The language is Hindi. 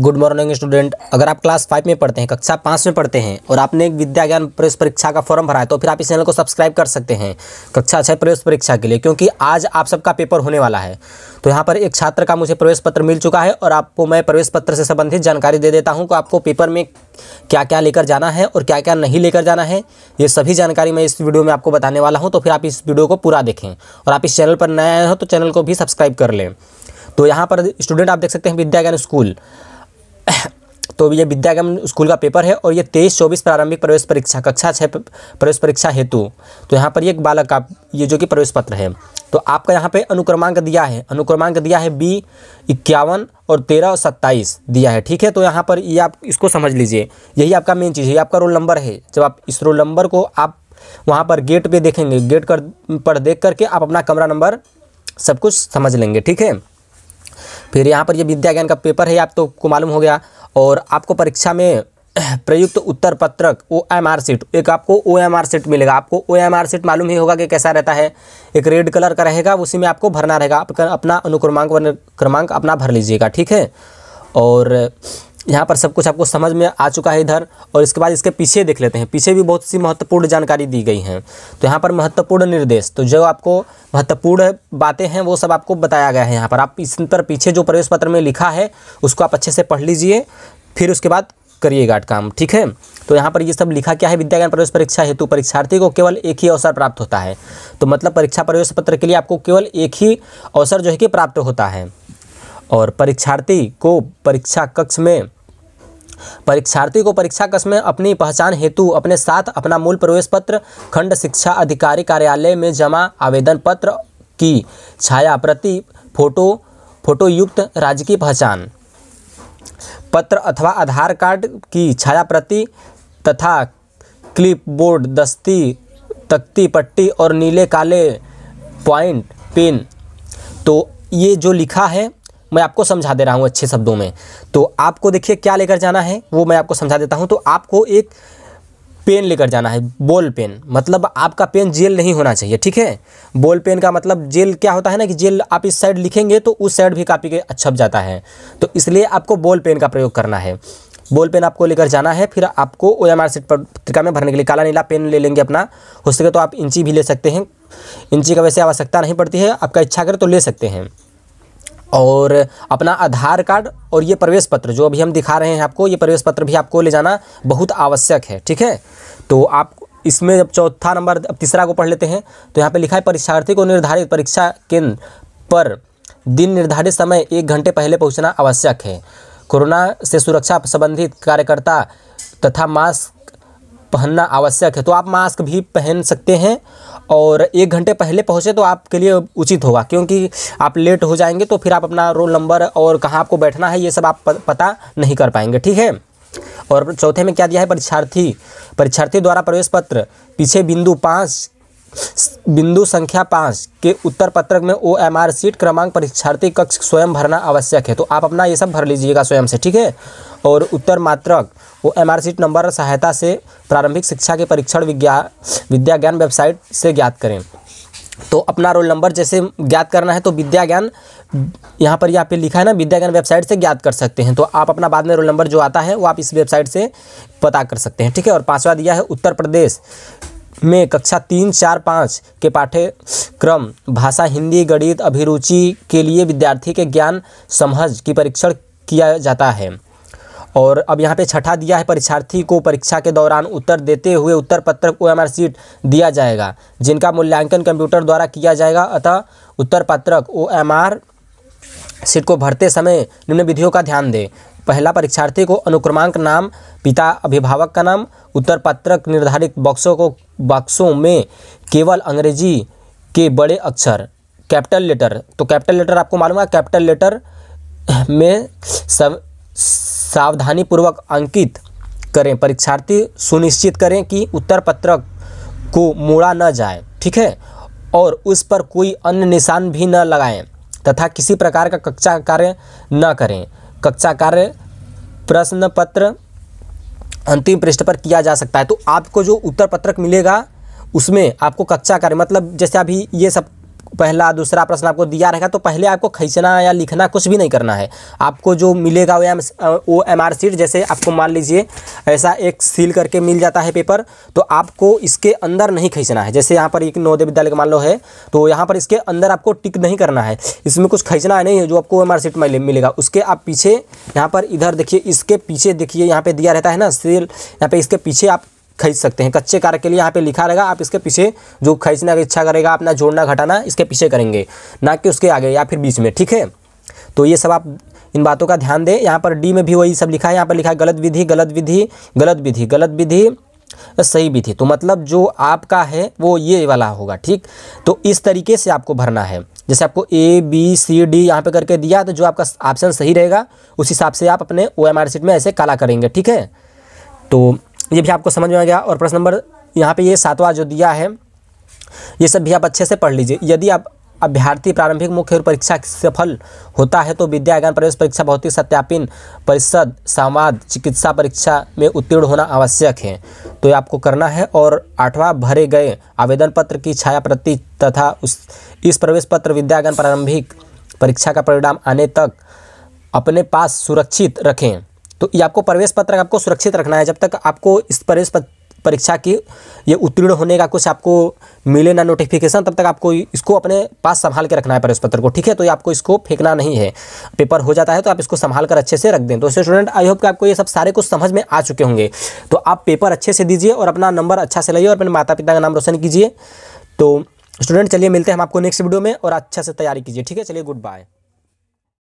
गुड मॉर्निंग स्टूडेंट अगर आप क्लास फाइव में पढ़ते हैं कक्षा पाँच में पढ़ते हैं और आपने एक विद्या ज्ञान प्रवेश परीक्षा का फॉर्म भरा है तो फिर आप इस चैनल को सब्सक्राइब कर सकते हैं कक्षा छः प्रवेश परीक्षा के लिए क्योंकि आज आप सबका पेपर होने वाला है तो यहाँ पर एक छात्र का मुझे प्रवेश पत्र मिल चुका है और आपको मैं प्रवेश पत्र से संबंधित जानकारी दे देता हूँ कि आपको पेपर में क्या क्या लेकर जाना है और क्या क्या नहीं लेकर जाना है ये सभी जानकारी मैं इस वीडियो में आपको बताने वाला हूँ तो फिर आप इस वीडियो को पूरा देखें और आप इस चैनल पर नए आए हो तो चैनल को भी सब्सक्राइब कर लें तो यहाँ पर स्टूडेंट आप देख सकते हैं विद्या ज्ञान स्कूल तो ये विद्यागम स्कूल का पेपर है और ये तेईस चौबीस प्रारंभिक प्रवेश परीक्षा कक्षा छः प्रवेश परीक्षा हेतु तो यहाँ पर एक बालक का ये जो कि प्रवेश पत्र है तो आपका यहाँ पे अनुक्रमांक दिया है अनुक्रमांक दिया है बी इक्यावन और तेरह और सत्ताईस दिया है ठीक है तो यहाँ पर ये आप इसको समझ लीजिए यही आपका मेन चीज़ है ये आपका रोल नंबर है जब आप इस रोल नंबर को आप वहाँ पर गेट पे देखेंगे गेट कर पर देख करके आप अपना कमरा नंबर सब कुछ समझ लेंगे ठीक है फिर यहाँ पर ये विद्या ज्ञान का पेपर है आप तो को मालूम हो गया और आपको परीक्षा में प्रयुक्त उत्तर पत्रक ओ एम आर सीट एक आपको ओ एम आर सीट मिलेगा आपको ओ एम आर सीट मालूम ही होगा कि कैसा रहता है एक रेड कलर का रहेगा उसी में आपको भरना रहेगा आप अपना अनुक्रमांक क्रमांक अपना भर लीजिएगा ठीक है और यहाँ पर सब कुछ आपको समझ में आ चुका है इधर और इसके बाद इसके पीछे देख लेते हैं पीछे भी बहुत सी महत्वपूर्ण जानकारी दी गई हैं तो यहाँ पर महत्वपूर्ण निर्देश तो जो आपको महत्वपूर्ण बातें हैं वो सब आपको बताया गया है यहाँ पर आप इस पर पीछे जो प्रवेश पत्र में लिखा है उसको आप अच्छे से पढ़ लीजिए फिर उसके बाद करिएगा काम ठीक है तो यहाँ पर ये सब लिखा क्या है विद्याज्ञान प्रवेश परीक्षा हेतु परीक्षार्थी को केवल एक ही अवसर प्राप्त होता है तो मतलब परीक्षा प्रवेश पत्र के लिए आपको केवल एक ही अवसर जो है कि प्राप्त होता है और परीक्षार्थी को परीक्षा कक्ष में परीक्षार्थी को परीक्षा कक्ष में अपनी पहचान हेतु अपने साथ अपना मूल प्रवेश पत्र खंड शिक्षा अधिकारी कार्यालय में जमा आवेदन पत्र की छाया प्रति फोटो फोटोयुक्त राजकीय पहचान पत्र अथवा आधार कार्ड की छाया प्रति तथा क्लिपबोर्ड दस्ती तख्ती पट्टी और नीले काले पॉइंट पेन तो ये जो लिखा है मैं आपको समझा दे रहा हूँ अच्छे शब्दों में तो आपको देखिए क्या लेकर जाना है वो मैं आपको समझा देता हूँ तो आपको एक पेन लेकर जाना है बॉल पेन मतलब आपका पेन जेल नहीं होना चाहिए ठीक है बॉल पेन का मतलब जेल क्या होता है ना कि जेल आप इस साइड लिखेंगे तो उस साइड भी कापी के छप जाता है तो इसलिए आपको बॉल पेन का प्रयोग करना है बॉल पेन आपको लेकर जाना है फिर आपको ओ एम आर सीट पत्रिका में भरने के लिए काला नीला पेन ले लेंगे अपना हो सके तो आप इंची भी ले सकते हैं इंची का वैसे आवश्यकता नहीं पड़ती है आपका इच्छा करें तो ले सकते हैं और अपना आधार कार्ड और ये प्रवेश पत्र जो अभी हम दिखा रहे हैं आपको ये प्रवेश पत्र भी आपको ले जाना बहुत आवश्यक है ठीक है तो आप इसमें जब चौथा नंबर अब तीसरा को पढ़ लेते हैं तो यहाँ पे लिखा है परीक्षार्थी को निर्धारित परीक्षा केंद्र पर दिन निर्धारित समय एक घंटे पहले पहुँचना आवश्यक है कोरोना से सुरक्षा संबंधित कार्यकर्ता तथा मास्क पहनना आवश्यक है तो आप मास्क भी पहन सकते हैं और एक घंटे पहले पहुँचे तो आपके लिए उचित होगा क्योंकि आप लेट हो जाएंगे तो फिर आप अपना रोल नंबर और कहाँ आपको बैठना है ये सब आप पता नहीं कर पाएंगे ठीक है और चौथे में क्या दिया है परीक्षार्थी परीक्षार्थी द्वारा प्रवेश पत्र पीछे बिंदु पाँच बिंदु संख्या पाँच के उत्तर पत्रक में ओ एम आर सीट क्रमांक परीक्षार्थी कक्ष स्वयं भरना आवश्यक है तो आप अपना ये सब भर लीजिएगा स्वयं से ठीक है और उत्तर मात्रक वो एम नंबर सहायता से प्रारंभिक शिक्षा के परीक्षण विज्ञा विद्या ज्ञान वेबसाइट से ज्ञात करें तो अपना रोल नंबर जैसे ज्ञात करना है तो विद्या ज्ञान यहाँ पर यहाँ पे लिखा है ना विद्या ज्ञान वेबसाइट से ज्ञात कर सकते हैं तो आप अपना बाद में रोल नंबर जो आता है वो आप इस वेबसाइट से पता कर सकते हैं ठीक है और पांचवा दिया है उत्तर प्रदेश में कक्षा तीन चार पाँच के पाठ्यक्रम भाषा हिंदी गणित अभिरुचि के लिए विद्यार्थी के ज्ञान समझ की परीक्षण किया जाता है और अब यहाँ पे छठा दिया है परीक्षार्थी को परीक्षा के दौरान उत्तर देते हुए उत्तर पत्रक ओ एम सीट दिया जाएगा जिनका मूल्यांकन कंप्यूटर द्वारा किया जाएगा अतः उत्तर पत्रक ओ एम आर सीट को भरते समय निम्न विधियों का ध्यान दें पहला परीक्षार्थी को अनुक्रमांक नाम पिता अभिभावक का नाम उत्तर पत्रक निर्धारित बॉक्सों को बॉक्सों में केवल अंग्रेजी के बड़े अक्षर कैपिटल लेटर तो कैपिटल लेटर आपको मालूम है कैपिटल लेटर में सब सावधानीपूर्वक अंकित करें परीक्षार्थी सुनिश्चित करें कि उत्तर पत्रक को मोड़ा न जाए ठीक है और उस पर कोई अन्य निशान भी न लगाएं तथा किसी प्रकार का कक्षा कार्य न करें कक्षा कार्य प्रश्न पत्र अंतिम पृष्ठ पर किया जा सकता है तो आपको जो उत्तर पत्रक मिलेगा उसमें आपको कक्षा कार्य मतलब जैसे अभी ये सब पहला दूसरा प्रश्न आपको दिया रहेगा तो पहले आपको खींचना या लिखना कुछ भी नहीं करना है आपको जो मिलेगा वो एम वो एम आर सीट जैसे आपको मान लीजिए ऐसा एक सील करके मिल जाता है पेपर तो आपको इसके अंदर नहीं खींचना है जैसे यहाँ पर एक नवोदय विद्यालय का मान लो है तो यहाँ पर इसके अंदर आपको टिक नहीं करना है इसमें कुछ खींचना है नहीं है जो आपको एम आर सीट मिलेगा उसके आप पीछे यहाँ पर इधर देखिए इसके पीछे देखिए यहाँ पर दिया रहता है ना सील यहाँ पर इसके पीछे आप खरीद सकते हैं कच्चे कार के लिए यहाँ पे लिखा रहेगा आप इसके पीछे जो खरीदने की इच्छा करेगा अपना जोड़ना घटाना इसके पीछे करेंगे ना कि उसके आगे या फिर बीच में ठीक है तो ये सब आप इन बातों का ध्यान दें यहाँ पर डी में भी वही सब लिखा है यहाँ पर लिखा है गलत विधि गलत विधि गलत विधि गलत विधि सही विधि तो मतलब जो आपका है वो ये वाला होगा ठीक तो इस तरीके से आपको भरना है जैसे आपको ए बी सी डी यहाँ पे करके दिया तो जो आपका ऑप्शन सही रहेगा उस हिसाब से आप अपने ओ एम आर सीट में ऐसे काला करेंगे ठीक है तो ये भी आपको समझ में आ गया और प्रश्न नंबर यहाँ पे ये सातवां जो दिया है ये सब भी आप अच्छे से पढ़ लीजिए यदि आप अभ्यर्थी प्रारंभिक मुख्य और परीक्षा सफल होता है तो विद्या ज्ञान प्रवेश परीक्षा भौतिक सत्यापिन परिषद संवाद चिकित्सा परीक्षा में उत्तीर्ण होना आवश्यक है तो ये आपको करना है और आठवां भरे गए आवेदन पत्र की छाया प्रति तथा उस इस प्रवेश पत्र विद्यागन प्रारंभिक परीक्षा का परिणाम आने तक अपने पास सुरक्षित रखें तो ये आपको प्रवेश पत्र आपको सुरक्षित रखना है जब तक आपको इस प्रवेश परीक्षा की ये उत्तीर्ण होने का कुछ आपको मिले ना नोटिफिकेशन तब तक आपको इसको अपने पास संभाल के रखना है प्रवेश पत्र को ठीक है तो ये आपको इसको फेंकना नहीं है पेपर हो जाता है तो आप इसको संभाल कर अच्छे से रख दें तो स्टूडेंट आई होप कि आपको ये सब सारे कुछ समझ में आ चुके होंगे तो आप पेपर अच्छे से दीजिए और अपना नंबर अच्छा से लाइए और अपने माता पिता का नाम रोशन कीजिए तो स्टूडेंट चलिए मिलते हैं हम आपको नेक्स्ट वीडियो में और अच्छा से तैयारी कीजिए ठीक है चलिए गुड बाय